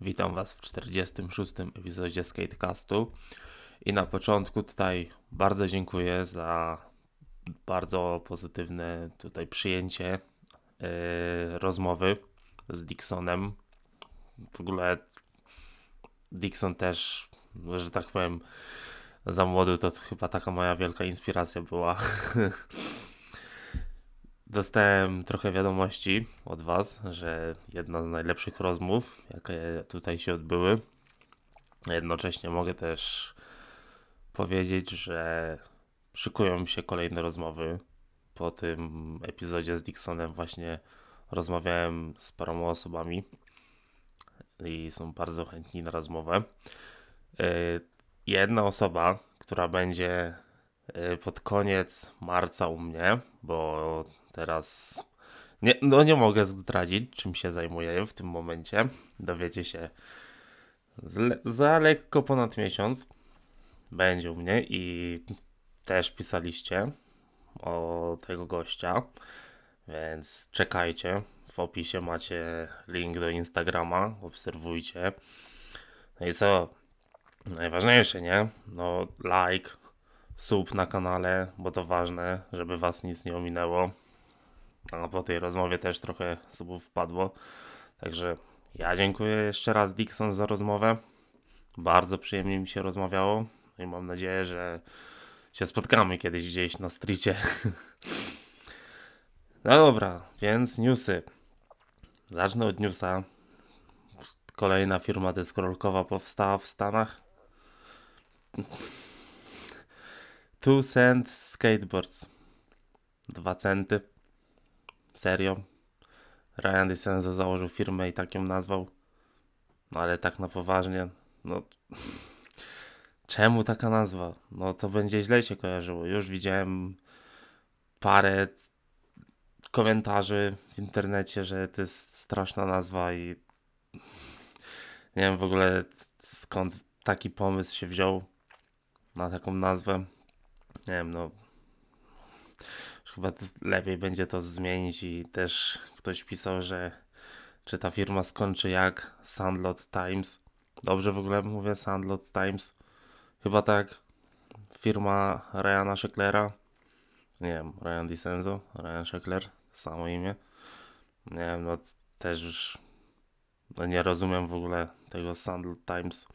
Witam Was w 46. epizodzie Skatecastu. I na początku tutaj bardzo dziękuję za bardzo pozytywne tutaj przyjęcie yy, rozmowy z Dixonem. W ogóle Dixon też, że tak powiem, za młody to chyba taka moja wielka inspiracja była. Dostałem trochę wiadomości od Was, że jedna z najlepszych rozmów, jakie tutaj się odbyły. Jednocześnie mogę też powiedzieć, że szykują się kolejne rozmowy. Po tym epizodzie z Dixonem właśnie rozmawiałem z paroma osobami i są bardzo chętni na rozmowę. E, jedna osoba, która będzie e, pod koniec marca u mnie, bo Teraz nie, no nie mogę zdradzić, czym się zajmuję w tym momencie. Dowiecie się zle, za lekko ponad miesiąc. Będzie u mnie i też pisaliście o tego gościa, więc czekajcie. W opisie macie link do Instagrama, obserwujcie. No i co? Najważniejsze, nie? No, like, sub na kanale, bo to ważne, żeby was nic nie ominęło. A po tej rozmowie też trochę subów wpadło. Także ja dziękuję jeszcze raz Dixon za rozmowę. Bardzo przyjemnie mi się rozmawiało i mam nadzieję, że się spotkamy kiedyś gdzieś na stricie. No dobra, więc newsy. Zacznę od newsa. Kolejna firma deskorolkowa powstała w Stanach. Two Cent Skateboards. Dwa centy. Serio? Ryan DiCenza założył firmę i tak ją nazwał. No ale tak na poważnie, no... Czemu taka nazwa? No to będzie źle się kojarzyło. Już widziałem parę komentarzy w internecie, że to jest straszna nazwa i nie wiem w ogóle skąd taki pomysł się wziął na taką nazwę. Nie wiem, no chyba lepiej będzie to zmienić i też ktoś pisał, że czy ta firma skończy jak Sandlot Times. Dobrze w ogóle mówię Sandlot Times. Chyba tak. Firma Ryana Schecklera. Nie wiem, Ryan DiSenzo, Ryan Scheckler, samo imię. Nie wiem, no też już no nie rozumiem w ogóle tego Sandlot Times.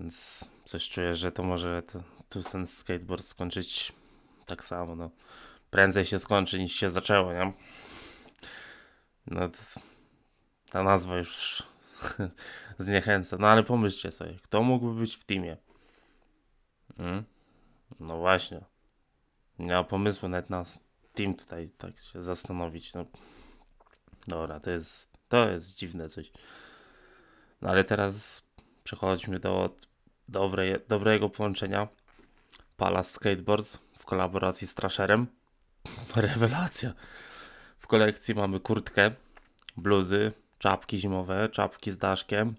Więc coś czuję, że to może to, tu skateboard skończyć tak samo, no. Prędzej się skończy niż się zaczęło, nie? No, ta nazwa już zniechęca. No ale pomyślcie sobie, kto mógłby być w teamie? Hmm? No właśnie. Miał pomysły nawet na team tutaj, tak się zastanowić. No. Dobra, to jest, to jest dziwne coś. No ale teraz przechodźmy do dobre, dobrego połączenia. Palace Skateboards kolaboracji z Trasherem. Rewelacja. W kolekcji mamy kurtkę, bluzy, czapki zimowe, czapki z daszkiem,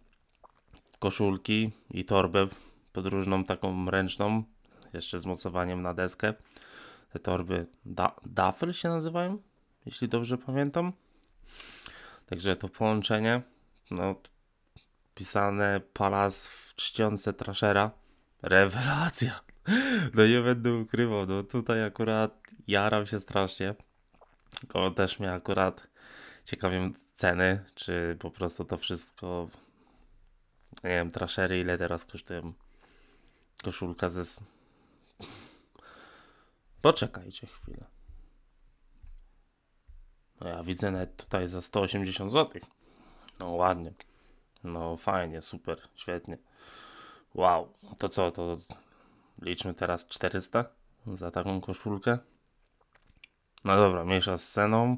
koszulki i torbę podróżną taką ręczną, jeszcze z mocowaniem na deskę. Te torby da się nazywają, jeśli dobrze pamiętam. Także to połączenie, no, pisane palas w czcionce Trashera, rewelacja. No nie będę ukrywał, no tutaj akurat jaram się strasznie. Tylko też mnie akurat ciekawią ceny, czy po prostu to wszystko, nie wiem, traszery, ile teraz kosztują koszulka ze... Poczekajcie chwilę. No ja widzę nawet tutaj za 180 zł. No ładnie. No fajnie, super, świetnie. Wow, to co, to liczmy teraz 400 za taką koszulkę. No dobra, mniejsza z ceną.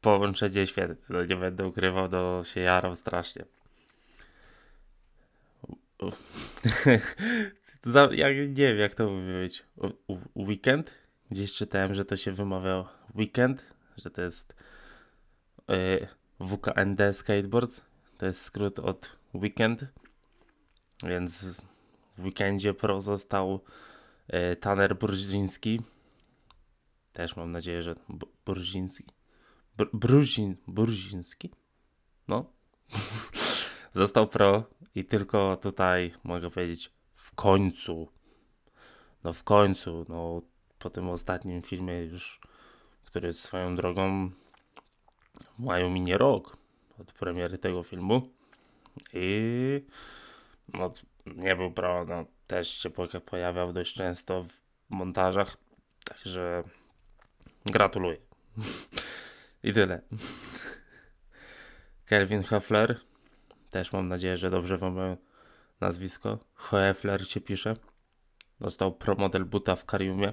Połączę gdzieś świetnie. No nie będę ukrywał, do się jarał strasznie. jak, nie wiem, jak to mówić. Weekend? Gdzieś czytałem, że to się wymawiał weekend, że to jest yy, WKND Skateboards. To jest skrót od weekend, więc w weekendzie pro został e, Tanner Burziński. Też mam nadzieję, że Burziński. Br Bruzin, Burziński? No. został pro i tylko tutaj mogę powiedzieć w końcu. No w końcu, no po tym ostatnim filmie już, który swoją drogą mają minie rok od premiery tego filmu i no nie był pro, no, też się pojawiał dość często w montażach, także gratuluję. I tyle. Kelvin Hoeffler, też mam nadzieję, że dobrze wam nazwisko. Hoeffler się pisze. Dostał promodel buta w Kariumie.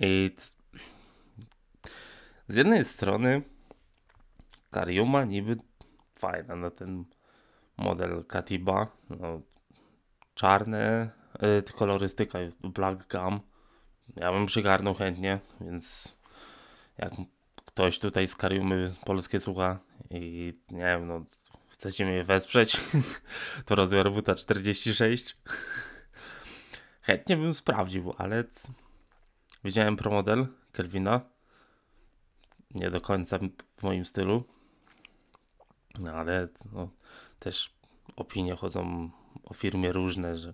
I z jednej strony Kariuma niby fajna, na ten model Katiba, no czarne, y, kolorystyka Black Gum. Ja bym przygarnął chętnie, więc jak ktoś tutaj z Kariumy polskie słucha i nie wiem, no chcecie mnie wesprzeć, to rozmiar buta 46. Chętnie bym sprawdził, ale widziałem promodel Kelvina. Nie do końca w moim stylu, no, ale no, też opinie chodzą o firmie różne, że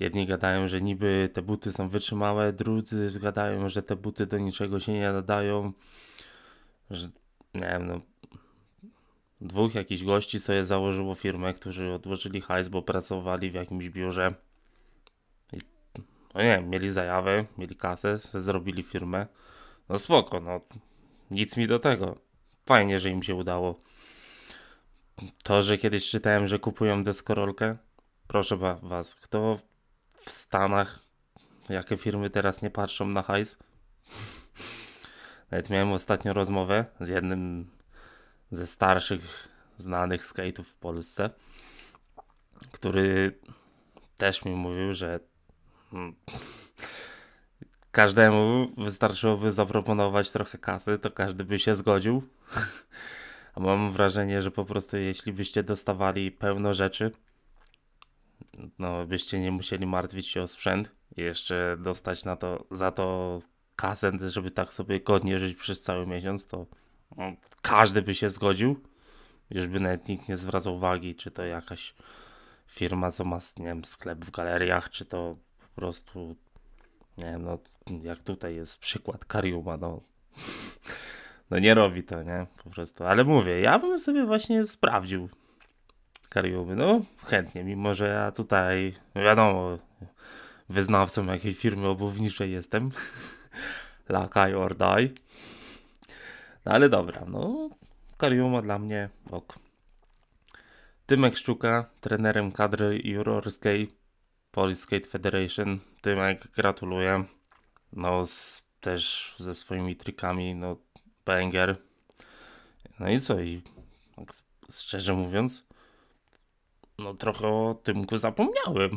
jedni gadają, że niby te buty są wytrzymałe, drudzy gadają, że te buty do niczego się nie nadają, że nie wiem, no, dwóch jakichś gości sobie założyło firmę, którzy odłożyli hajs, bo pracowali w jakimś biurze. I, no nie wiem, mieli zajawę, mieli kasę, zrobili firmę. No spoko, no nic mi do tego. Fajnie, że im się udało. To, że kiedyś czytałem, że kupują deskorolkę, proszę Was, kto w Stanach, jakie firmy teraz nie patrzą na hajs? Nawet miałem ostatnio rozmowę z jednym ze starszych znanych skate'ów w Polsce, który też mi mówił, że hmm, każdemu wystarczyłoby zaproponować trochę kasy, to każdy by się zgodził. A mam wrażenie, że po prostu jeśli byście dostawali pełno rzeczy, no byście nie musieli martwić się o sprzęt i jeszcze dostać na to, za to kasę, żeby tak sobie godnie żyć przez cały miesiąc, to no, każdy by się zgodził. Już nawet nikt nie zwracał uwagi, czy to jakaś firma, co ma nie wiem, sklep w galeriach, czy to po prostu, nie wiem, no, jak tutaj jest przykład Kariuma, no, no nie robi to, nie, po prostu. Ale mówię, ja bym sobie właśnie sprawdził, Kariuby. No chętnie, mimo że ja tutaj, no wiadomo, wyznawcą jakiejś firmy obuwniczej jestem. Lakaj or die. No ale dobra, no Kariuma dla mnie ok. Tymek Szczuka, trenerem kadry jurorskiej Polish Skate Federation. Tymek, gratuluję. No z, też ze swoimi trikami, no banger. No i co, i tak szczerze mówiąc, no trochę o Tymku zapomniałem.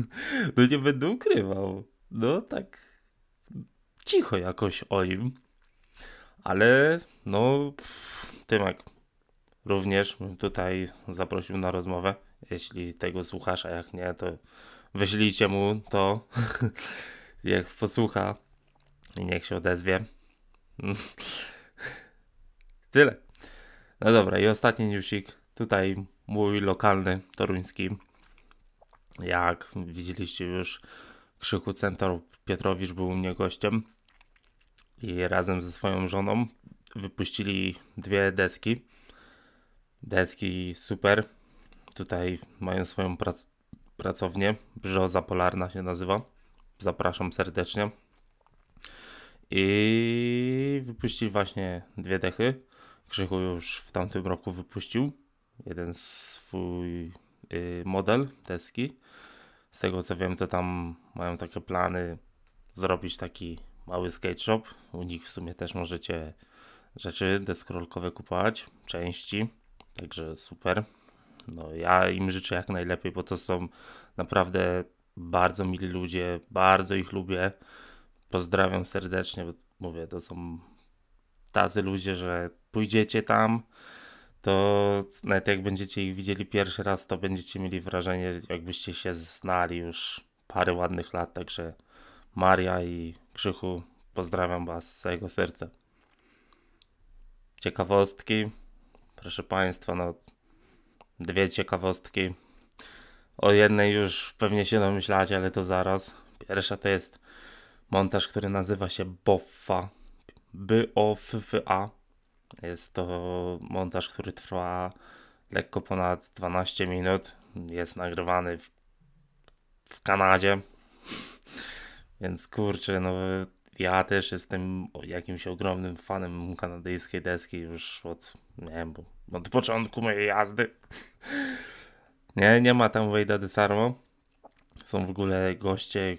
no nie będę ukrywał. No tak cicho jakoś o nim. Ale no Tymek również tutaj zaprosił na rozmowę. Jeśli tego słuchasz, a jak nie, to wyślijcie mu to, jak posłucha i niech się odezwie. Tyle. No dobra, i ostatni newsik. Tutaj mój lokalny toruński. Jak widzieliście już, Krzychu Centor Pietrowicz był u mnie gościem i razem ze swoją żoną wypuścili dwie deski. Deski super. Tutaj mają swoją prac pracownię. Brzoza Polarna się nazywa. Zapraszam serdecznie. I wypuścili właśnie dwie dechy. Krzychu już w tamtym roku wypuścił jeden swój y, model deski. Z tego co wiem, to tam mają takie plany zrobić taki mały skate shop. U nich w sumie też możecie rzeczy deskrolkowe kupować, części, także super. No ja im życzę jak najlepiej, bo to są naprawdę bardzo mili ludzie, bardzo ich lubię. Pozdrawiam serdecznie, bo mówię, to są tacy ludzie, że pójdziecie tam, to nawet jak będziecie ich widzieli pierwszy raz, to będziecie mieli wrażenie, jakbyście się znali już parę ładnych lat. Także Maria i Krzychu, pozdrawiam Was z całego serca. Ciekawostki, proszę Państwa, no dwie ciekawostki. O jednej już pewnie się domyślacie, ale to zaraz. Pierwsza to jest montaż, który nazywa się Boffa. B-O-F-F-A. Jest to montaż, który trwa lekko ponad 12 minut. Jest nagrywany w, w Kanadzie. Więc kurczę, no ja też jestem jakimś ogromnym fanem kanadyjskiej deski już od, nie wiem, od początku mojej jazdy. Nie, nie ma tam Wejda de Sarmo. Są w ogóle goście,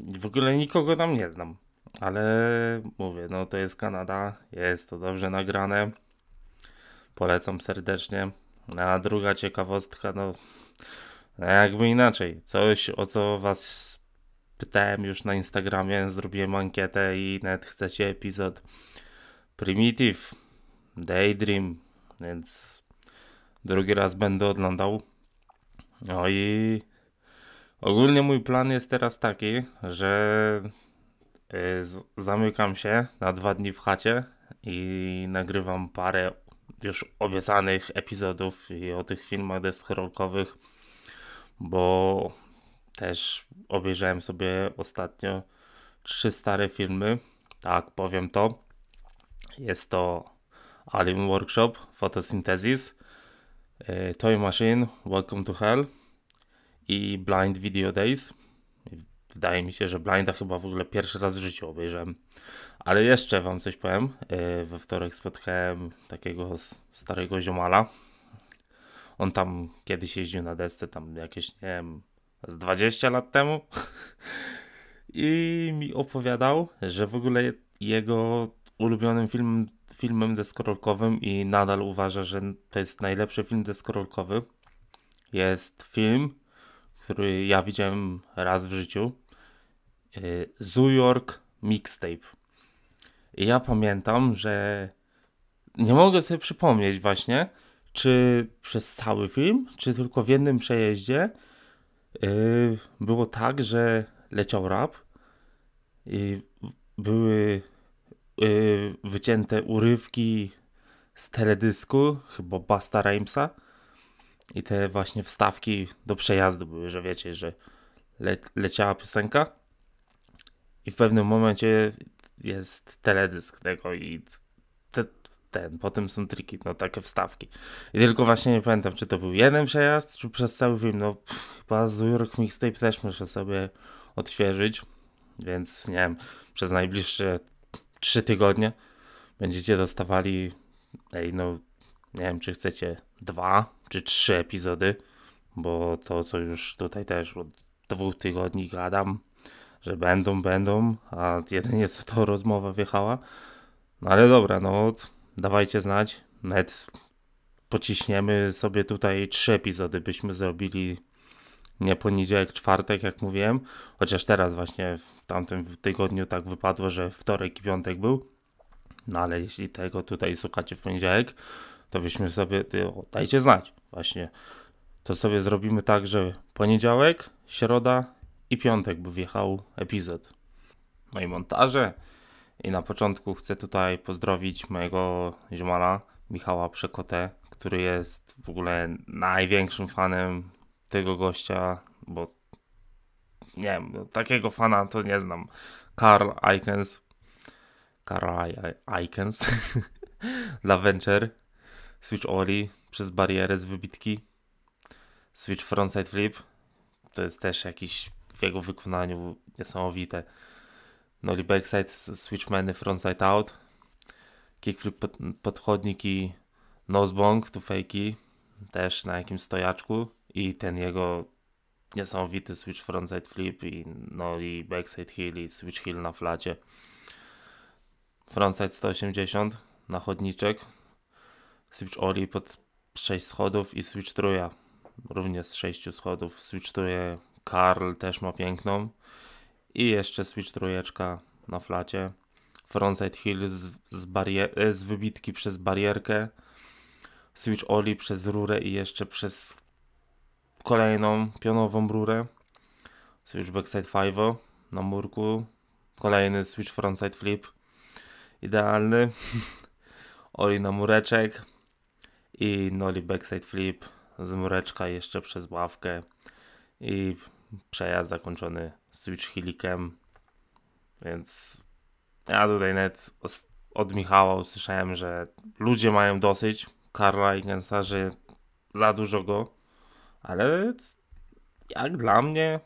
w ogóle nikogo tam nie znam. Ale mówię, no to jest Kanada, jest to dobrze nagrane. Polecam serdecznie. No, a druga ciekawostka, no, no, jakby inaczej, coś o co was pytałem już na Instagramie, zrobiłem ankietę i net chcecie epizod Primitive Daydream, więc drugi raz będę oglądał. No i ogólnie mój plan jest teraz taki, że Y, zamykam się na dwa dni w chacie i nagrywam parę już obiecanych epizodów i o tych filmach deskorolkowych, bo też obejrzałem sobie ostatnio trzy stare filmy, tak powiem to. Jest to Alien Workshop, Photosynthesis, y, Toy Machine, Welcome to Hell i Blind Video Days. Wydaje mi się, że Blinda chyba w ogóle pierwszy raz w życiu obejrzałem. Ale jeszcze wam coś powiem. E, we wtorek spotkałem takiego starego ziomala. On tam kiedyś jeździł na desce, tam jakieś, nie wiem, z 20 lat temu. I mi opowiadał, że w ogóle jego ulubionym film, filmem deskorolkowym i nadal uważa, że to jest najlepszy film deskorolkowy. Jest film, który ja widziałem raz w życiu Y, Zujork Mixtape. I ja pamiętam, że nie mogę sobie przypomnieć właśnie, czy przez cały film, czy tylko w jednym przejeździe y, było tak, że leciał rap i były y, wycięte urywki z teledysku, chyba Basta Rhymesa i te właśnie wstawki do przejazdu były, że wiecie, że le leciała piosenka i w pewnym momencie jest teledysk tego i te, ten, potem są triki, no takie wstawki. I tylko właśnie nie pamiętam, czy to był jeden przejazd, czy przez cały film. No pff, chyba Zurich Mixtape też muszę sobie odświeżyć, więc nie wiem, przez najbliższe trzy tygodnie będziecie dostawali, ej no, nie wiem, czy chcecie dwa, czy trzy epizody, bo to, co już tutaj też od dwóch tygodni gadam, że będą, będą, a jedynie co to rozmowa wjechała. No ale dobra, no dawajcie znać, net pociśniemy sobie tutaj trzy epizody, byśmy zrobili nie poniedziałek, czwartek, jak mówiłem, chociaż teraz właśnie w tamtym tygodniu tak wypadło, że wtorek i piątek był, no ale jeśli tego tutaj słuchacie w poniedziałek, to byśmy sobie, o, dajcie znać właśnie, to sobie zrobimy tak, że poniedziałek, środa, i piątek by wjechał epizod. No i montaże. I na początku chcę tutaj pozdrowić mojego ziomala Michała Przekotę, który jest w ogóle największym fanem tego gościa, bo nie wiem, no, takiego fana to nie znam. Karl Aikens. Karl Aikens. Venture, Switch Oli przez barierę z wybitki. Switch Frontside Flip. To jest też jakiś w jego wykonaniu niesamowite. No i backside, switchmany, frontside out, kickflip pod, podchodniki, i nosebong, tu fejki, też na jakimś stojaczku i ten jego niesamowity switch frontside flip i no i backside heel i switch heel na flacie. Frontside 180 na chodniczek, switch oli pod 6 schodów i switch truja również z 6 schodów. Switch truje Karl też ma piękną. I jeszcze switch trójeczka na flacie. Frontside hill z, z, barier- e, z wybitki przez barierkę. Switch oli przez rurę i jeszcze przez kolejną pionową rurę. Switch backside 5 na murku. Kolejny switch frontside flip. Idealny. oli na mureczek. I noli backside flip z mureczka jeszcze przez ławkę. I przejazd zakończony switch hilikiem, więc ja tutaj nawet od Michała usłyszałem, że ludzie mają dosyć Karla Ingensa, że za dużo go, ale jak dla mnie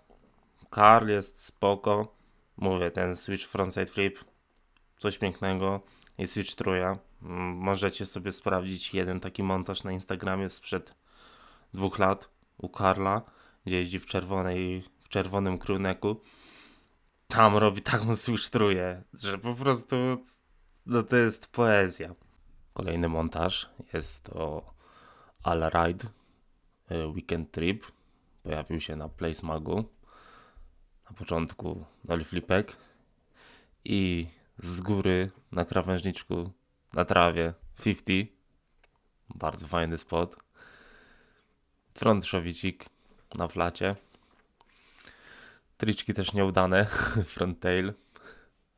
Karl jest spoko. Mówię, ten switch frontside flip, coś pięknego i switch truja. Możecie sobie sprawdzić jeden taki montaż na Instagramie sprzed dwóch lat u Karla gdzie jeździ w czerwonej, w czerwonym kruneku, tam robi taką switchtruję, że po prostu no to jest poezja. Kolejny montaż jest to All Ride y, Weekend Trip. Pojawił się na Place Magu. Na początku Noli Flipek i z góry na krawężniczku na trawie 50. Bardzo fajny spot. Front Szowicik na flacie. Triczki też nieudane, front tail.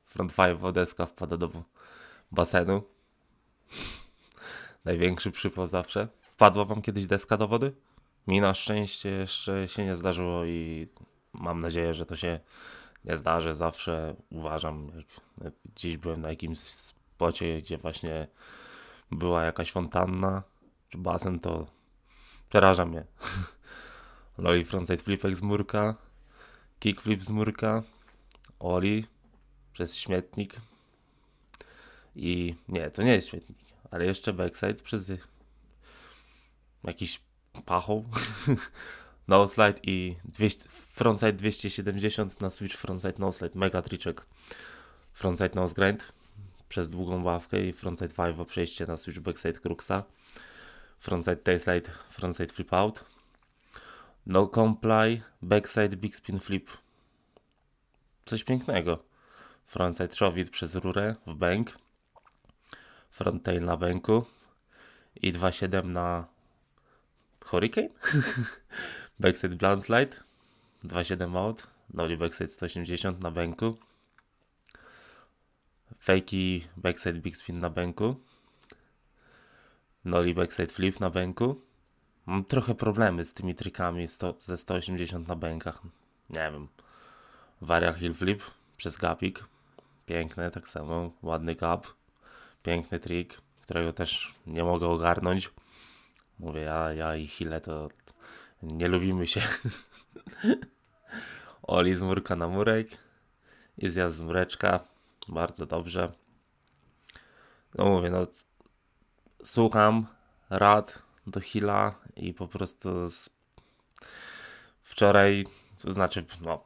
Front five odeska wpada do basenu. Największy przypał zawsze. Wpadła wam kiedyś deska do wody? Mi na szczęście jeszcze się nie zdarzyło i mam nadzieję, że to się nie zdarzy. Zawsze uważam, jak dziś byłem na jakimś spocie, gdzie właśnie była jakaś fontanna czy basen, to przeraża mnie. Loli frontside flipek z murka, kickflip z murka, Oli przez śmietnik i nie, to nie jest śmietnik, ale jeszcze backside przez jakiś pachoł, no slide i 200, frontside 270 na switch frontside no slide, mega triczek, frontside nose grind przez długą ławkę i frontside 5 przejście na switch backside kruksa, frontside tailslide, frontside flip out, no comply, backside big spin flip. Coś pięknego. Frontside showit przez rurę w bank. tail na banku. I 2.7 na Hurricane. backside blunt slide. 2.7 out. Noli backside 180 na banku. Fakey backside big spin na banku. Noli backside flip na banku Mam trochę problemy z tymi trikami sto, ze 180 na bękach. Nie wiem. Varial Hill Flip przez gapik. Piękny, tak samo. Ładny gap. Piękny trik, którego też nie mogę ogarnąć. Mówię, ja, ja i Hile to nie lubimy się. Oli z murka na murek i zjazd z mureczka. Bardzo dobrze. No mówię, no słucham rad, do Hila i po prostu z... wczoraj, to znaczy, no,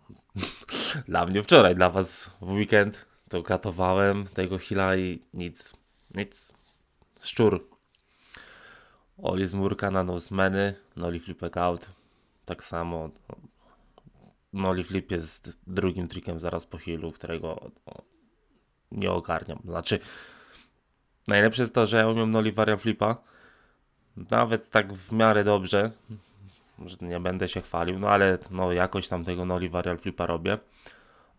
dla mnie wczoraj, dla was w weekend, to katowałem tego Hila i nic, nic. Szczur. Oli z Murka na Nosemeny, Noli Flipek out. Tak samo. Noli Flip jest drugim trikiem zaraz po Hillu, którego nie ogarniam. Znaczy, najlepsze jest to, że ja umiem Noli Varia Flipa, nawet tak w miarę dobrze. Może nie będę się chwalił, no ale no, jakoś tam tego noli varial flipa robię.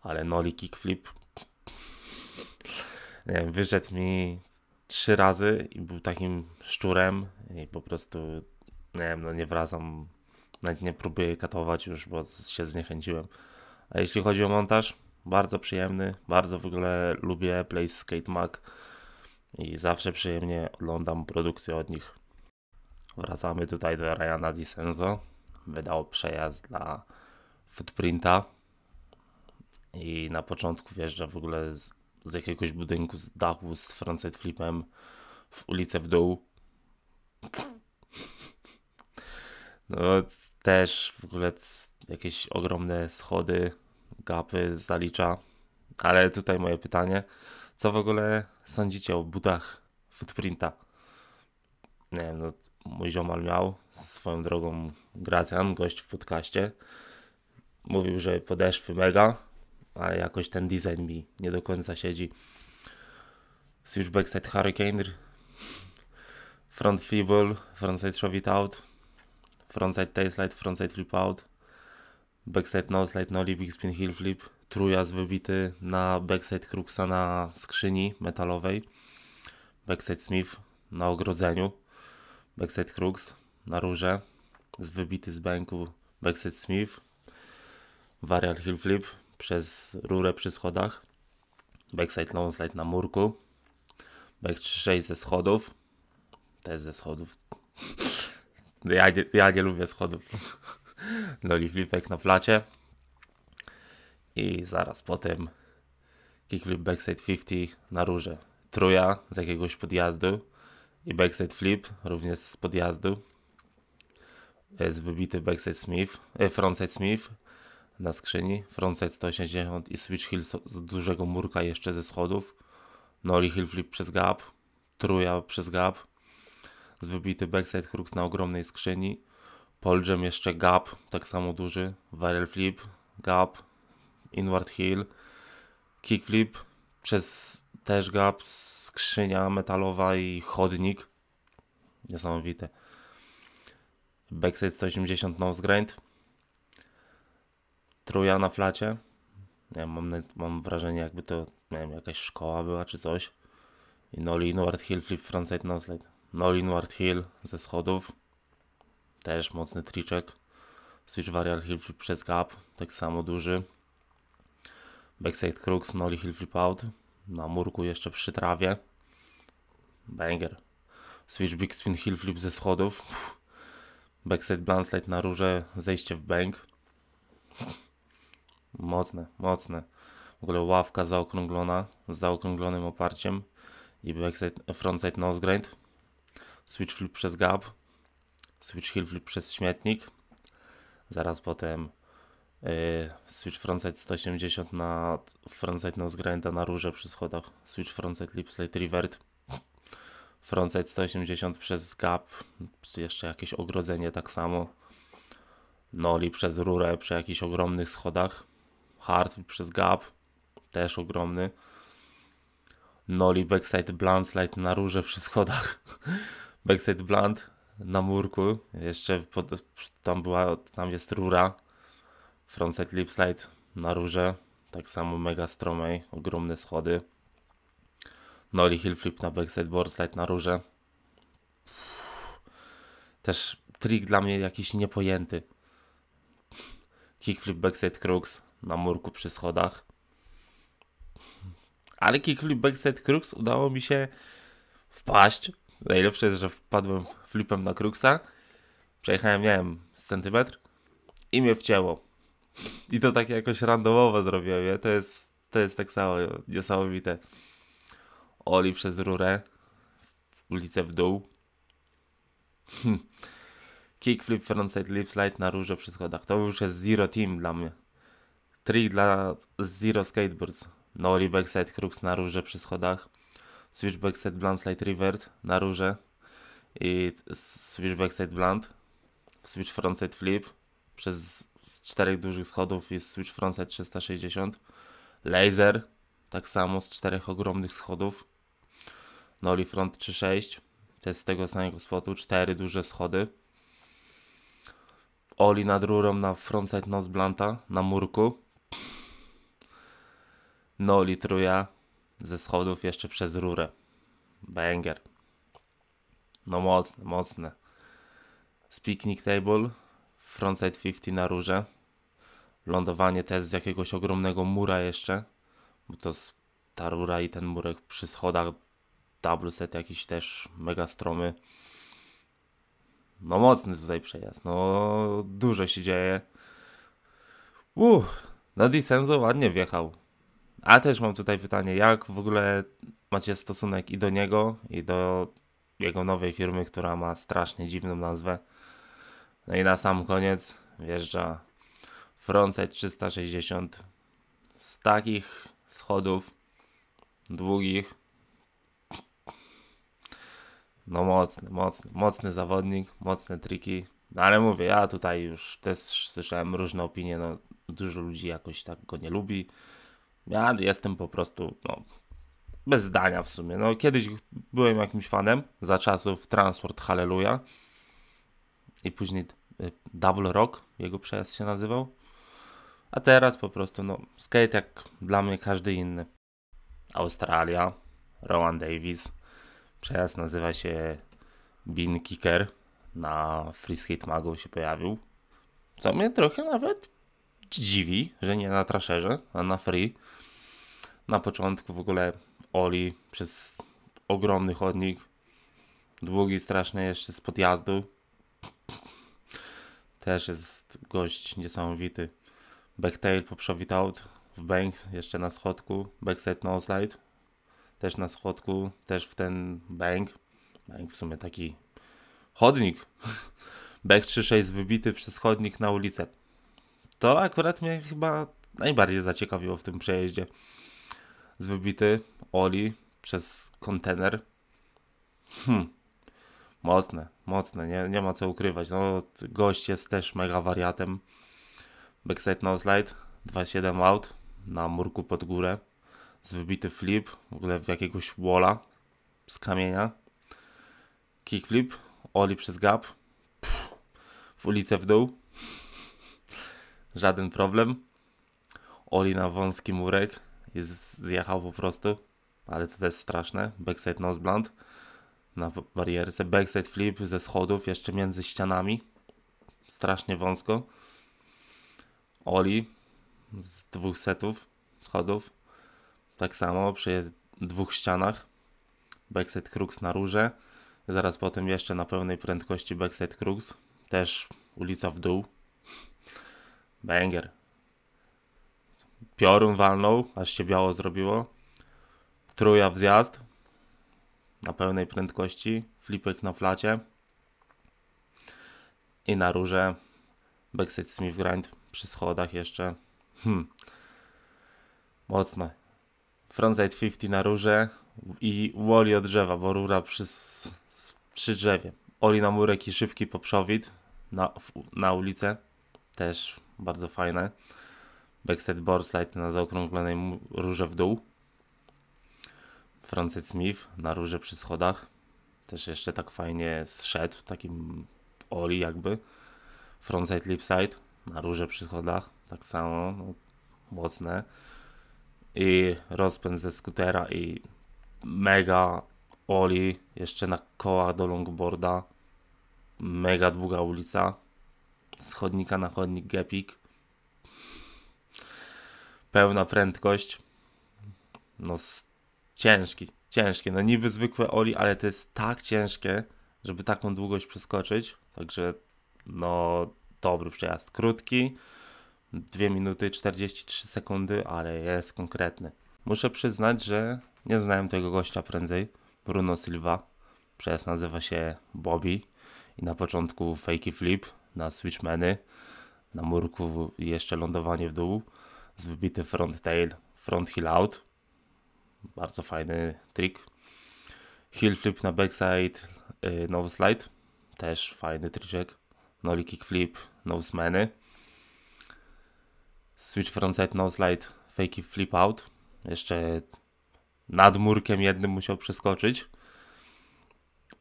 Ale noli kickflip, nie wiem, wyszedł mi trzy razy i był takim szczurem i po prostu, nie wiem, no nie wracam, nawet nie próbuję katować już, bo się zniechęciłem. A jeśli chodzi o montaż, bardzo przyjemny, bardzo w ogóle lubię Place Skate Mag i zawsze przyjemnie oglądam produkcję od nich. Wracamy tutaj do Ryana DiSenso. Wydał przejazd dla footprinta i na początku wjeżdża w ogóle z, z jakiegoś budynku, z dachu, z frontside flipem w ulicę w dół. No, też w ogóle jakieś ogromne schody, gapy zalicza. Ale tutaj moje pytanie, co w ogóle sądzicie o butach footprinta? Nie wiem, no, mój ziomal miał, swoją drogą Gracjan, gość w podcaście, mówił, że podeszwy mega, ale jakoś ten design mi nie do końca siedzi. Switchback side Hurricane, front feeble, frontside shove it out, frontside tail slide, frontside flip out, backside no slide, lip big spin, heel flip, trójaz wybity na backside kruksa na skrzyni metalowej, backside smith na ogrodzeniu, backside crooks na rurze, z wybity z bęku backside smith, varial hill flip przez rurę przy schodach, backside long slide na murku, back 3 ze schodów, też ze schodów. ja, nie, ja nie lubię schodów. no i flipek na placie I zaraz potem kickflip backside 50 na rurze. Truja z jakiegoś podjazdu i backside flip, również z podjazdu. Jest wybity backside Smith, e, frontside Smith na skrzyni, frontside 180 i switch heel z dużego murka jeszcze ze schodów. Noli hill flip przez gap, truja przez gap, z wybity backside crux na ogromnej skrzyni. Poljam jeszcze gap, tak samo duży, viral flip, gap, inward heel, kick flip przez też gap z skrzynia metalowa i chodnik. Niesamowite. Backside 180 nose grind. Truja na flacie. Ja mam, mam wrażenie, jakby to nie wiem, jakaś szkoła była czy coś. I Noli Inward Hill, flip frontside noslide. Noli Inward Hill ze schodów. Też mocny triczek. Switch varial hill flip przez gap. Tak samo duży. Backside crux, Noli hill flip out na murku jeszcze przy trawie. Banger. Switch Big Spin Hill Flip ze schodów. Backside slide na rurze, zejście w bank. Mocne, mocne. W ogóle ławka zaokrąglona, z zaokrąglonym oparciem. I backside, frontside nose grind. Switch flip przez gap. Switch heel flip przez śmietnik. Zaraz potem E, Switch frontside 180 na frontside nose na rurze przy schodach. Switch frontside lip Slate revert. Frontside 180 przez gap. Jeszcze jakieś ogrodzenie tak samo. Noli przez rurę przy jakichś ogromnych schodach. Hard przez gap. Też ogromny. Noli backside blunt slide na rurze przy schodach. backside blunt na murku. Jeszcze pod, tam była, tam jest rura Frontside lipslide na rurze, tak samo mega stromej, ogromne schody. Noli hill flip na backside boardslide na rurze. też trik dla mnie jakiś niepojęty. Kickflip backside crux na murku przy schodach. Ale kickflip backside crux udało mi się wpaść. Najlepsze jest, że wpadłem flipem na cruxa. Przejechałem, nie wiem, z centymetr i mnie wcięło. I to tak jakoś randomowo zrobiłem, nie? To jest, to jest tak samo niesamowite. Oli przez rurę, ulicę w dół. Hmm. Kickflip, frontside, lip slide na rurze przy schodach. To już jest zero team dla mnie. Trick dla zero skateboards. Noli no backside, crux na rurze przy schodach. Switch backside, blunt slide, revert na rurze. I switch backside, blunt. Switch frontside, flip przez czterech dużych schodów jest Switch Frontside 360, Laser tak samo z czterech ogromnych schodów, Noli Front 36 to jest z tego samego spotu, cztery duże schody, Oli nad rurą na Frontside nozblanta na murku, Noli truja ze schodów jeszcze przez rurę. Banger. No mocne, mocne. Z picnic table Frontside 50 na rurze. Lądowanie też z jakiegoś ogromnego mura jeszcze. Bo to z, ta rura i ten murek przy schodach double set jakiś też mega stromy. No mocny tutaj przejazd. No dużo się dzieje. Uff, na Dicenzo ładnie wjechał. A też mam tutaj pytanie, jak w ogóle macie stosunek i do niego, i do jego nowej firmy, która ma strasznie dziwną nazwę. No i na sam koniec wjeżdża frontside 360 z takich schodów długich. No mocny, mocny, mocny zawodnik, mocne triki. No ale mówię, ja tutaj już też słyszałem różne opinie, no dużo ludzi jakoś tak go nie lubi. Ja jestem po prostu, no, bez zdania w sumie. No kiedyś byłem jakimś fanem za czasów Transport Hallelujah i później Y, Double Rock, jego przejazd się nazywał. A teraz po prostu, no, skate jak dla mnie każdy inny. Australia, Rowan Davis. Przejazd nazywa się Bean Kicker. Na Free Skate Magu się pojawił. Co mnie trochę nawet dziwi, że nie na traszerze, a na free. Na początku w ogóle Oli przez ogromny chodnik, długi straszny jeszcze z podjazdu. Też jest gość niesamowity. Backtail po out w bank, jeszcze na schodku. Backside no slide, też na schodku, też w ten bank. Bank w sumie taki chodnik. Back 3-6 wybity przez chodnik na ulicę. To akurat mnie chyba najbardziej zaciekawiło w tym przejeździe. Z wybity Oli przez kontener. Hmm. Mocne mocne, nie, nie ma co ukrywać. No, gość jest też mega wariatem. Backside no slide, 2.7 out na murku pod górę. Z wybity flip, w ogóle w jakiegoś walla z kamienia. Kickflip, oli przez gap. Pff, w ulicę w dół. Żaden problem. Oli na wąski murek. Jest, zjechał po prostu. Ale to też straszne. Backside nose blunt na barierce. Backside flip ze schodów, jeszcze między ścianami. Strasznie wąsko. Oli z dwóch setów schodów. Tak samo przy dwóch ścianach. Backside crux na rurze. Zaraz potem jeszcze na pełnej prędkości backside crux. Też ulica w dół. Banger. Piorun walnął, aż się biało zrobiło. Truja w zjazd, na pełnej prędkości, flipek na flacie i na rurze backside smith grind przy schodach jeszcze. Hmm. Mocno. Frontside 50 na rurze i woli od drzewa, bo rura przy, przy drzewie. Oli na murek i szybki poprzowid na, na ulicę. Też bardzo fajne. Backside board slide na zaokrąglonej rurze w dół. Francis Smith na róże przy schodach. Też jeszcze tak fajnie zszedł, takim oli jakby. Frontside Lipside na róże przy schodach, tak samo, no, mocne. I rozpęd ze skutera i mega oli jeszcze na koła do longboarda. Mega długa ulica. schodnika na chodnik gepik. Pełna prędkość. No ciężki, ciężki, No niby zwykłe oli, ale to jest tak ciężkie, żeby taką długość przeskoczyć. Także no dobry przejazd. Krótki, 2 minuty 43 sekundy, ale jest konkretny. Muszę przyznać, że nie znałem tego gościa prędzej. Bruno Silva, przejazd nazywa się Bobby i na początku fakey flip na switchmeny, na murku jeszcze lądowanie w dół z wybity front tail, front heel out bardzo fajny trik. Heel flip na backside, nowy nose slide. Też fajny triczek. Nolly kick flip, nose many. Switch frontside, nose slide, fake flip out. Jeszcze nad murkiem jednym musiał przeskoczyć.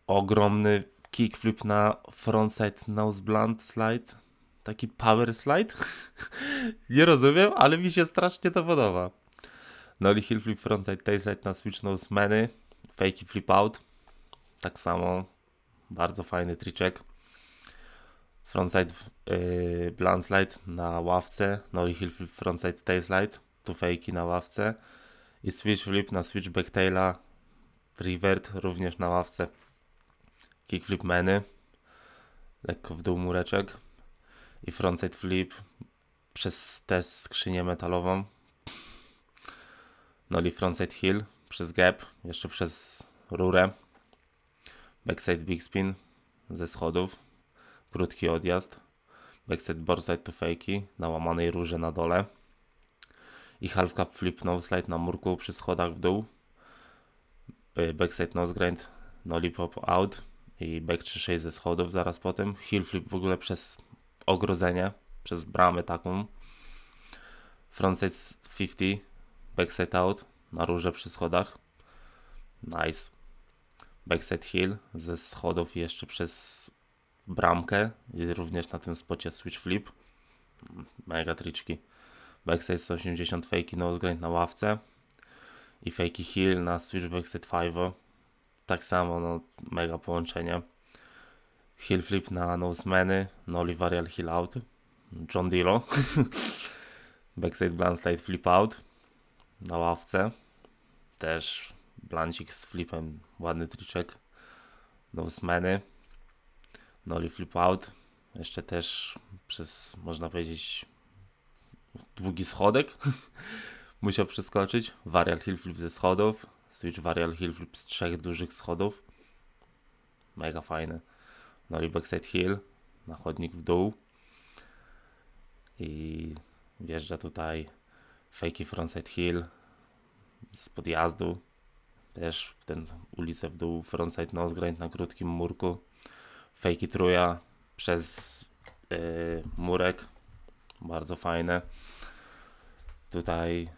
Ogromny kick flip na frontside nose blunt slide. Taki power slide. Nie rozumiem, ale mi się strasznie to podoba. Noli Hill Flip Frontside Tailside na Switch No Smeny, Fakey Flip Out, tak samo, bardzo fajny triczek. Frontside y, yy, na ławce, noli Hill Flip Frontside Tailslide, tu Fakey na ławce i Switch Flip na Switch Backtaila, Revert również na ławce. Kickflip Meny, lekko w dół mureczek i frontside flip przez tę skrzynię metalową Noli frontside heel przez gap, jeszcze przez rurę. Backside big spin ze schodów. Krótki odjazd. Backside boardside to fakey na łamanej rurze na dole. I half cup flip no slide na murku przy schodach w dół. E, Backside nose grind, noli pop out i back 3 ze schodów zaraz po tym. Heel flip w ogóle przez ogrodzenie, przez bramę taką. Frontside 50 Backside out na róże przy schodach. Nice. Backside heel ze schodów jeszcze przez bramkę również na tym spocie switch flip. Mega triczki. Backside 180 fake nose grind na ławce i fake heel na switch backside 5. Tak samo, no, mega połączenie. Hill flip na nosemany, noli varial hill out. John Dillo. backside blunt slide flip out na ławce. Też blancik z flipem, ładny triczek. No Noli flip out. Jeszcze też przez, można powiedzieć, długi schodek musiał przeskoczyć. Varial hill flip ze schodów. Switch varial hill flip z trzech dużych schodów. Mega fajne. Noli backside hill Na chodnik w dół. I wjeżdża tutaj fejki frontside hill z podjazdu, też ten ulicę w dół, frontside nosegrind na krótkim murku, fejki truja przez yy, murek, bardzo fajne. Tutaj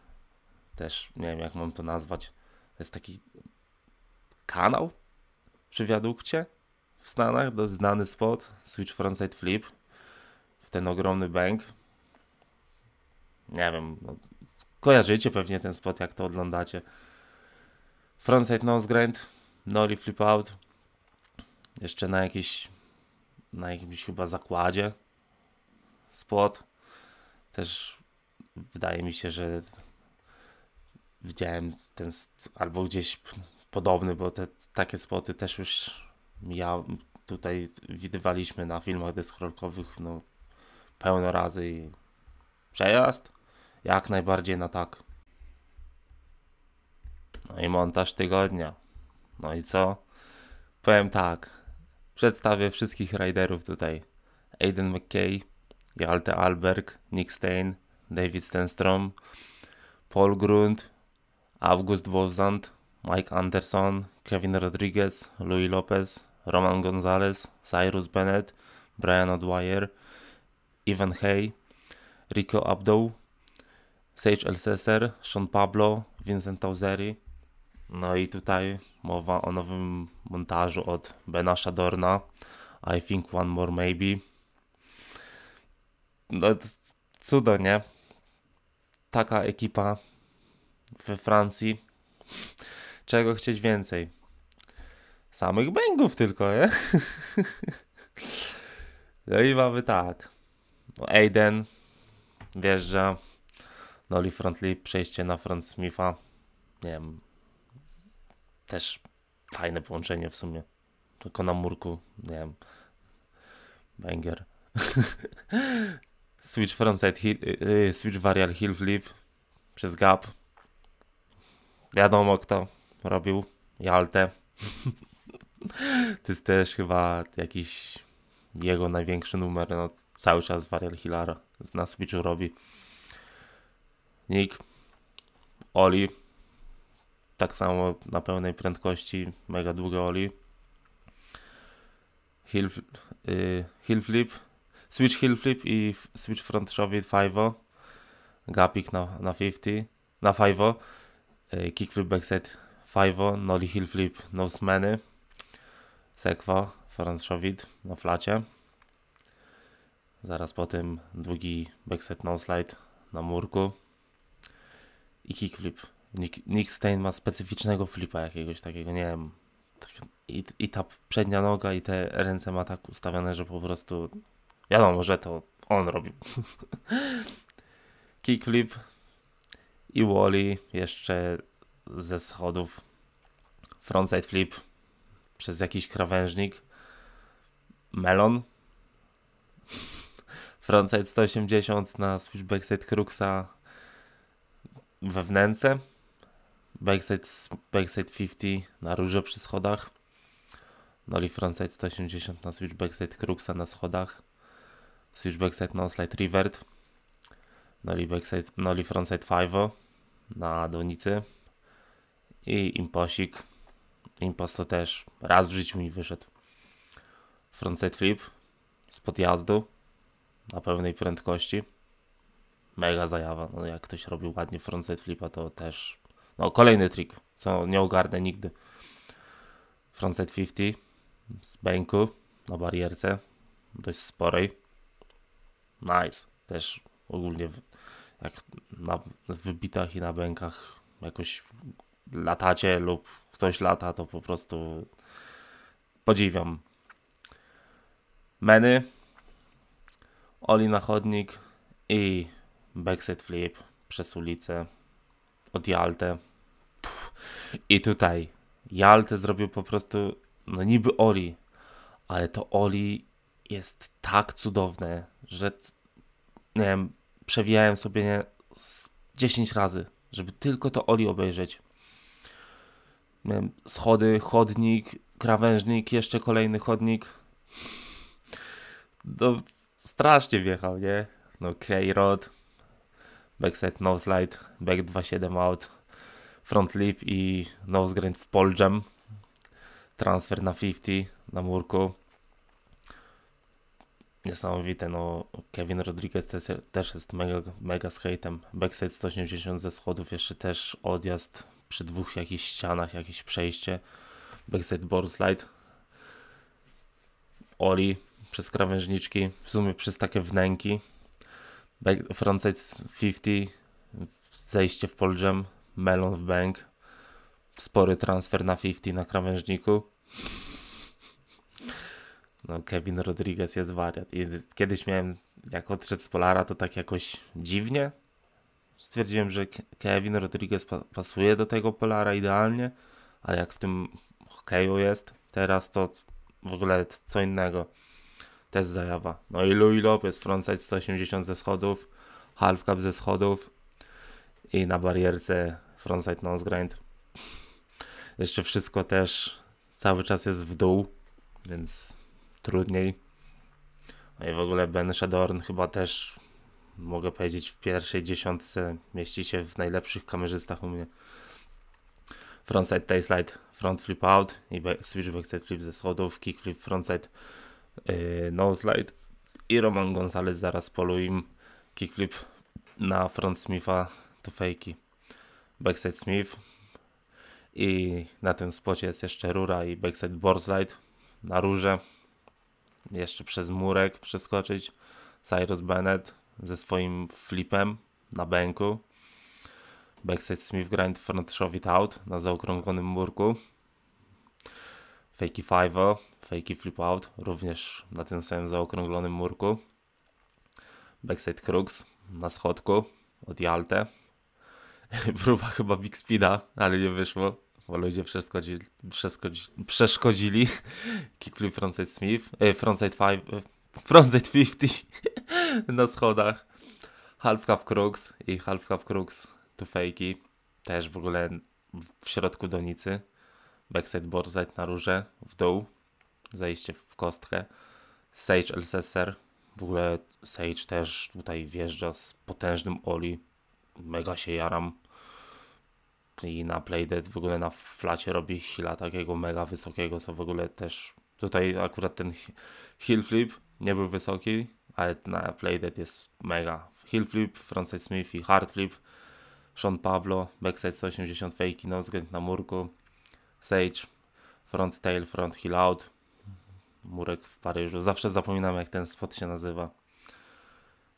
też, nie wiem jak mam to nazwać, jest taki kanał przy wiadukcie w Stanach, do, znany spot, switch frontside flip, w ten ogromny bank. Nie wiem, no, Kojarzycie pewnie ten spot, jak to oglądacie. Frontside nose grind, noli flip out. Jeszcze na jakiś, na jakimś chyba zakładzie spot. Też wydaje mi się, że widziałem ten, albo gdzieś podobny, bo te takie spoty też już ja tutaj widywaliśmy na filmach deskorolkowych no, pełno razy i przejazd, jak najbardziej na tak. No i montaż tygodnia. No i co? Powiem tak. Przedstawię wszystkich riderów tutaj. Aiden McKay, Jalte Alberg, Nick Stein, David Stenstrom, Paul Grund, August Bozant, Mike Anderson, Kevin Rodriguez, Louis Lopez, Roman Gonzalez, Cyrus Bennett, Brian O'Dwyer, Ivan Hay, Rico Abdou, Sage Cesar, Sean Pablo, Vincent Tauseri. No i tutaj mowa o nowym montażu od Bena Shadorna. I think one more maybe. No, cudo, nie? Taka ekipa we Francji. Czego chcieć więcej? Samych bęgów tylko, nie? No i mamy tak. Aiden wjeżdża Noli Frontley, przejście na Front Smitha, nie wiem, też fajne połączenie w sumie. Tylko na murku, nie wiem, banger. switch frontside, heel, y, y, switch varial hill flip przez gap. Wiadomo kto robił, Jalte. to jest też chyba jakiś jego największy numer, no cały czas varial hillara na switchu robi. Nick, Oli, tak samo na pełnej prędkości, mega długo Oli. Hill, y, flip, switch hill flip i switch front shove five'o, gapik na, na 50, na five'o, y, kick flip backset five'o, noli hill flip, nose smeny, sekwa, front shove na flacie. Zaraz po tym długi backset nose slide na murku i kickflip. Nick, Nick Stein ma specyficznego flipa jakiegoś takiego, nie wiem. Tak, i, I ta przednia noga i te ręce ma tak ustawione, że po prostu wiadomo, że to on robił. kickflip i Wally jeszcze ze schodów. Frontside flip przez jakiś krawężnik. Melon. Frontside 180 na switchback side Cruxa we wnęce, backside, backside 50 na róże przy schodach, noli frontside 180 na switch backside cruxa na schodach, switch backside non-slide revert, noli, backside, noli frontside 5 na donicy i imposik. Impas to też raz w życiu mi wyszedł. Frontside flip z podjazdu na pełnej prędkości mega zajawa. No, jak ktoś robił ładnie frontside flipa, to też no, kolejny trik, co nie ogarnę nigdy. Frontside 50 z banku na barierce, dość sporej. Nice. Też ogólnie jak na wybitach i na bękach jakoś latacie lub ktoś lata, to po prostu podziwiam. Meny, Oli na chodnik i backside flip przez ulicę od Jaltę. I tutaj Jaltę zrobił po prostu, no niby Oli, ale to Oli jest tak cudowne, że nie wiem, przewijałem sobie nie, 10 razy, żeby tylko to Oli obejrzeć. Miałem schody, chodnik, krawężnik, jeszcze kolejny chodnik. No, strasznie wjechał, nie? No, K-Rod backside nose slide, back 2.7 out, front lip i nose grind w pole jam. Transfer na 50 na murku. Niesamowite, no Kevin Rodriguez też, też jest mega, mega z hejtem. Backside 180 ze schodów, jeszcze też odjazd przy dwóch jakichś ścianach, jakieś przejście. Backside board slide. Oli przez krawężniczki, w sumie przez takie wnęki. Back, frontside 50, zejście w Poljam, melon w bank, spory transfer na 50 na krawężniku. No, Kevin Rodriguez jest wariat. I kiedyś miałem, jak odszedł z Polara, to tak jakoś dziwnie stwierdziłem, że Kevin Rodriguez pasuje do tego Polara idealnie, ale jak w tym hokeju jest teraz, to w ogóle co innego też zajawa. No i Louis Lopez, frontside 180 ze schodów, half cup ze schodów i na barierce frontside nose grind. Jeszcze wszystko też cały czas jest w dół, więc trudniej. No i w ogóle Ben Shadorn chyba też mogę powiedzieć w pierwszej dziesiątce mieści się w najlepszych kamerzystach u mnie. Frontside tailslide, front flip out i switch backside flip ze schodów, kick flip frontside Y, Noslide i Roman Gonzalez zaraz polu im kickflip na front Smitha to fejki. Backside Smith i na tym spocie jest jeszcze rura i backside slide na rurze. Jeszcze przez murek przeskoczyć. Cyrus Bennett ze swoim flipem na bęku. Backside Smith grind front shove it out na zaokrąglonym murku. Fakey Five'o Fakey flip out, również na tym samym zaokrąglonym murku. Backside crux na schodku od Jalte. Próba chyba big speeda, ale nie wyszło, bo ludzie przeszkodzili, przeszkodzili, przeszkodzili. kickflip frontside smith, e, frontside five, e, frontside 50 na schodach. Half cup crux i half cup crux to fakey, też w ogóle w środku donicy. Backside boardside na róże w dół, zejście w kostkę. Sage LSSR, w ogóle Sage też tutaj wjeżdża z potężnym Oli, mega się jaram. I na Playdead w ogóle na flacie robi hila takiego mega wysokiego, co w ogóle też tutaj akurat ten heel flip nie był wysoki, ale na Playdead jest mega. hill flip, frontside Smith i hard flip. Sean Pablo, backside 180 fake, no na murku. Sage, front tail, front heel out. Murek w Paryżu. Zawsze zapominam, jak ten spot się nazywa.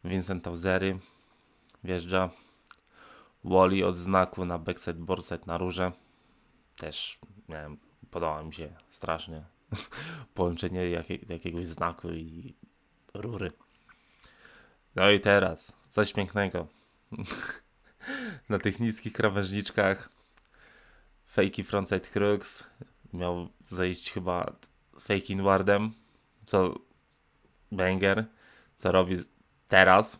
Vincent Tauzery wjeżdża. Wally od znaku na backside boardside na róże. Też miałem, podoba mi się strasznie połączenie jakiegoś znaku i rury. No i teraz coś pięknego. na tych niskich krawężniczkach fejki frontside crux miał zejść chyba Fake Inwardem, co Banger, co robi teraz.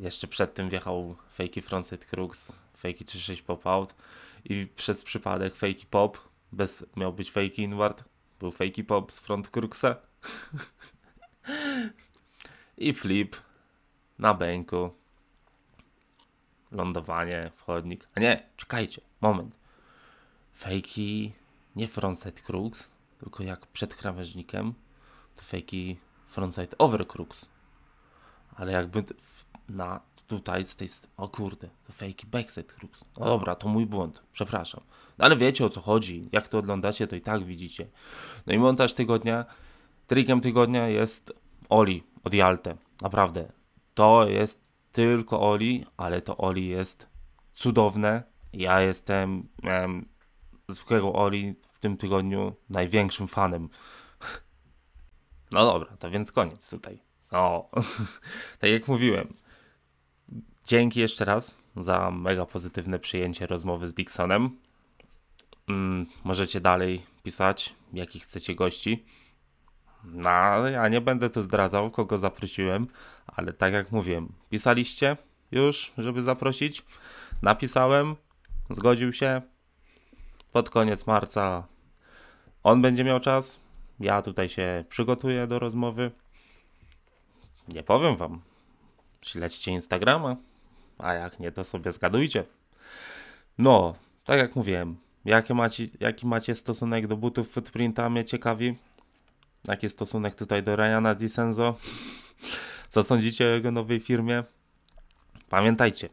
Jeszcze przed tym wjechał Fakey Frontside Crux, Fakey 36 Pop Out i przez przypadek Fakey Pop, bez, miał być Fakey Inward, był Fakey Pop z Front Cruxa. I flip na bęku. Lądowanie, wchodnik. A nie, czekajcie, moment. Fakey, nie Frontside Crux, tylko jak przed krawężnikiem, to fejki frontside overcrux. Ale jakby na tutaj z tej o kurde, to fejki backside crux. No dobra, to mój błąd, przepraszam. No ale wiecie o co chodzi, jak to oglądacie, to i tak widzicie. No i montaż tygodnia, trikiem tygodnia jest Oli od Jalte. Naprawdę, to jest tylko Oli, ale to Oli jest cudowne. Ja jestem em, zwykłego Oli tym tygodniu największym fanem. No dobra, to więc koniec tutaj. O, tak jak mówiłem. Dzięki jeszcze raz za mega pozytywne przyjęcie rozmowy z Dixonem. Mm, możecie dalej pisać, jakich chcecie gości. No, ja nie będę to zdradzał, kogo zaprosiłem, ale tak jak mówiłem, pisaliście już, żeby zaprosić. Napisałem, zgodził się. Pod koniec marca on będzie miał czas, ja tutaj się przygotuję do rozmowy. Nie powiem wam. Śledźcie Instagrama, a jak nie, to sobie zgadujcie. No, tak jak mówiłem, jakie macie, jaki macie stosunek do butów footprinta mnie ciekawi. Jaki stosunek tutaj do Ryana Disenzo? Co sądzicie o jego nowej firmie? Pamiętajcie,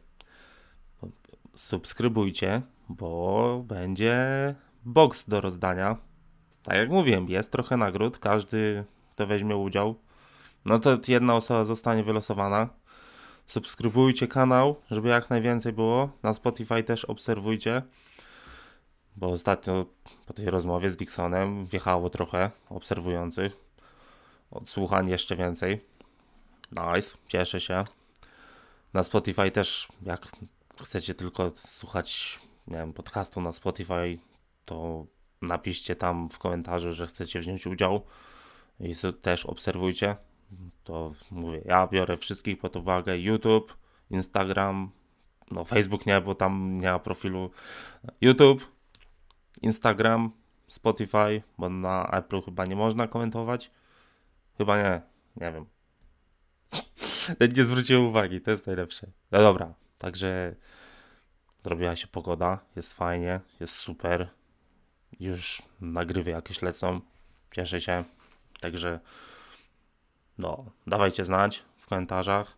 subskrybujcie, bo będzie box do rozdania tak jak mówiłem, jest trochę nagród, każdy kto weźmie udział, no to jedna osoba zostanie wylosowana. Subskrybujcie kanał, żeby jak najwięcej było. Na Spotify też obserwujcie, bo ostatnio po tej rozmowie z Dixonem wjechało trochę obserwujących. Odsłuchań jeszcze więcej. Nice, cieszę się. Na Spotify też, jak chcecie tylko słuchać, nie wiem, podcastu na Spotify, to napiszcie tam w komentarzu, że chcecie wziąć udział i też obserwujcie. To mówię, ja biorę wszystkich pod uwagę: YouTube, Instagram, no Facebook nie, bo tam nie ma profilu. YouTube, Instagram, Spotify, bo na Apple chyba nie można komentować. Chyba nie, nie wiem. nie zwróciłem uwagi, to jest najlepsze. No dobra, także zrobiła się pogoda, jest fajnie, jest super już nagrywy jakieś lecą. Cieszę się. Także no, dawajcie znać w komentarzach.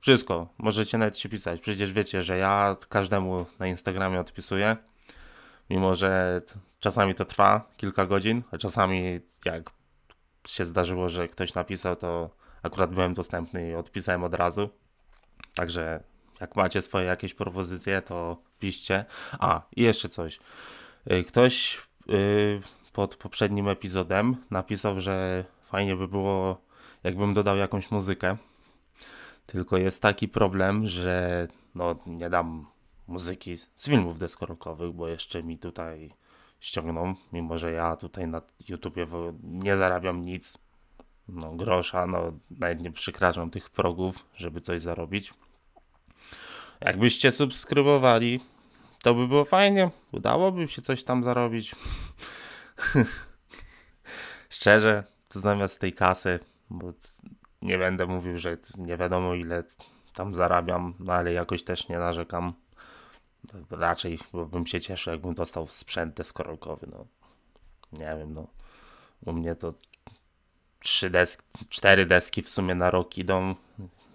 Wszystko, możecie nawet się pisać. Przecież wiecie, że ja każdemu na Instagramie odpisuję. Mimo, że czasami to trwa kilka godzin, a czasami jak się zdarzyło, że ktoś napisał, to akurat byłem dostępny i odpisałem od razu. Także jak macie swoje jakieś propozycje, to piszcie. A, i jeszcze coś. Y, ktoś y, pod poprzednim epizodem napisał, że fajnie by było, jakbym dodał jakąś muzykę. Tylko jest taki problem, że no, nie dam muzyki z filmów deskorokowych, bo jeszcze mi tutaj ściągną, mimo że ja tutaj na YouTubie nie zarabiam nic, no grosza, no nawet nie przykraczam tych progów, żeby coś zarobić. Jakbyście subskrybowali, to by było fajnie, udałoby się coś tam zarobić. Szczerze, to zamiast tej kasy, bo nie będę mówił, że nie wiadomo ile tam zarabiam, no ale jakoś też nie narzekam. Raczej bo bym się cieszył, jakbym dostał sprzęt deskorolkowy. No. Nie wiem, no. U mnie to trzy deski, cztery deski w sumie na rok idą.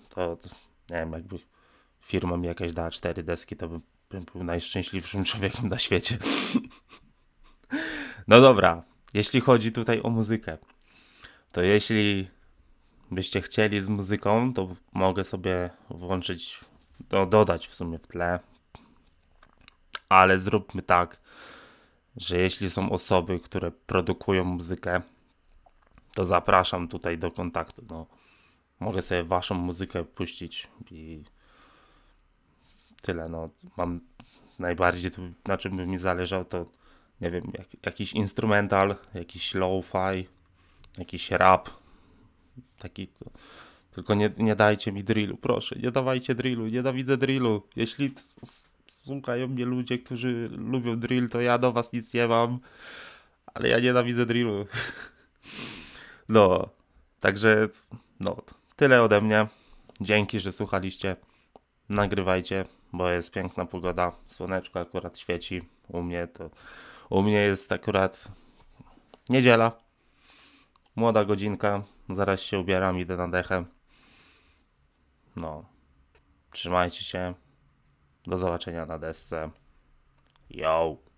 To nie wiem, jakby firma mi jakaś dała cztery deski, to bym bym był najszczęśliwszym człowiekiem na świecie. No dobra, jeśli chodzi tutaj o muzykę, to jeśli byście chcieli z muzyką, to mogę sobie włączyć, no dodać w sumie w tle, ale zróbmy tak, że jeśli są osoby, które produkują muzykę, to zapraszam tutaj do kontaktu. No, mogę sobie waszą muzykę puścić i tyle. No, mam najbardziej, na czym by mi zależało, to nie wiem, jak, jakiś instrumental, jakiś low-fi, jakiś rap, taki. Tylko nie, nie dajcie mi drillu, proszę, nie dawajcie drillu, nie nienawidzę drillu. Jeśli słuchają mnie ludzie, którzy lubią drill, to ja do was nic nie mam, ale ja nie dawidzę drillu. No, także no, tyle ode mnie. Dzięki, że słuchaliście. Nagrywajcie bo jest piękna pogoda, słoneczko akurat świeci. U mnie to u mnie jest akurat niedziela. Młoda godzinka, zaraz się ubieram, idę na dechę. No. Trzymajcie się. Do zobaczenia na desce. Yo!